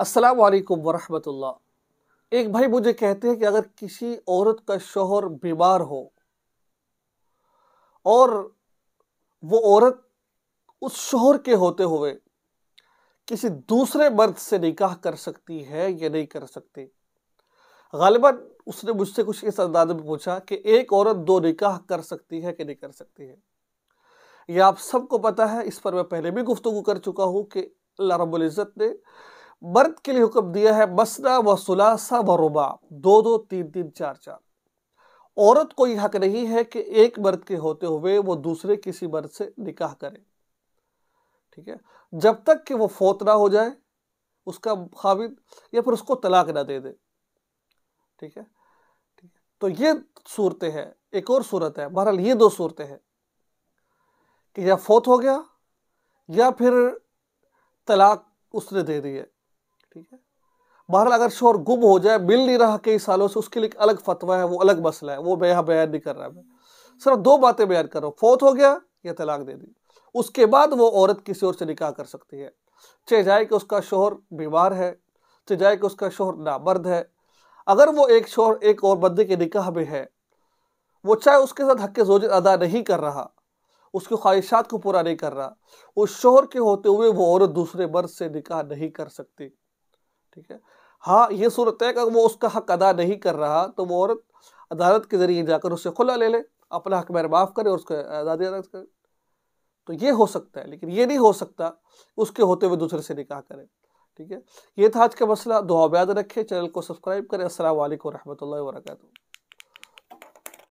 अस्सलाम वालेकुम एक भाई मुझे कहते हैं कि अगर किसी औरत का शोहर बीमार हो और वो औरत उस शोहर के होते हुए किसी दूसरे मर्द से निकाह कर सकती है या नहीं कर सकती गालिबा उसने मुझसे कुछ इस अंदाज में पूछा कि एक औरत दो निकाह कर सकती है कि नहीं कर सकती है यह आप सबको पता है इस पर मैं पहले भी गुफ्तु कर चुका हूँ कि अल्लाह रबुल्ज़त ने मर्द के लिए हुक्म दिया है मसना व सुलासा व रुबा दो दो तीन तीन चार चार औरत को यह हक नहीं है कि एक मर्द के होते हुए वो दूसरे किसी मर्द से निकाह करे ठीक है जब तक कि वो फोत ना हो जाए उसका खाविद या फिर उसको तलाक ना दे दे ठीक है ठीक है तो ये सूरतें हैं एक और सूरत है बहरहाल ये दो सूरतें हैं कि या फोत हो गया या फिर तलाक उसने दे दी है ठीक है बहरहाल अगर शोर गुम हो जाए मिल नहीं रहा कई सालों से उसके लिए अलग फतवा है वो अलग मसला है वो मैं यहाँ बयान नहीं कर रहा मैं सिर्फ दो बातें बयान कर रहा हूँ फौत हो गया या तलाक दे दी उसके बाद वो औरत किसी और से निकाह कर सकती है चाहे जाए कि उसका शोहर बीमार है चाहे जाए कि उसका शोहर नामर्द है अगर वो एक शोहर एक और बंदे के निकाह में है वो चाहे उसके साथ हक जोज अदा नहीं कर रहा उसकी ख्वाहिशात को पूरा नहीं कर रहा उस शोहर के होते हुए वो औरत दूसरे मर्द से निकाह नहीं कर सकती ठीक है हाँ ये सूरत है अगर वो उसका हक अदा नहीं कर रहा तो वो औरत अदालत के ज़रिए जाकर उससे खुला ले ले अपना हक मेरे माफ़ करे और उसको आज़ादी अदा करे तो ये हो सकता है लेकिन ये नहीं हो सकता उसके होते हुए दूसरे से निकाह करें ठीक है ये था आज का मसला दुआ याद रखें चैनल को सब्सक्राइब करें असल वरहमल वर्का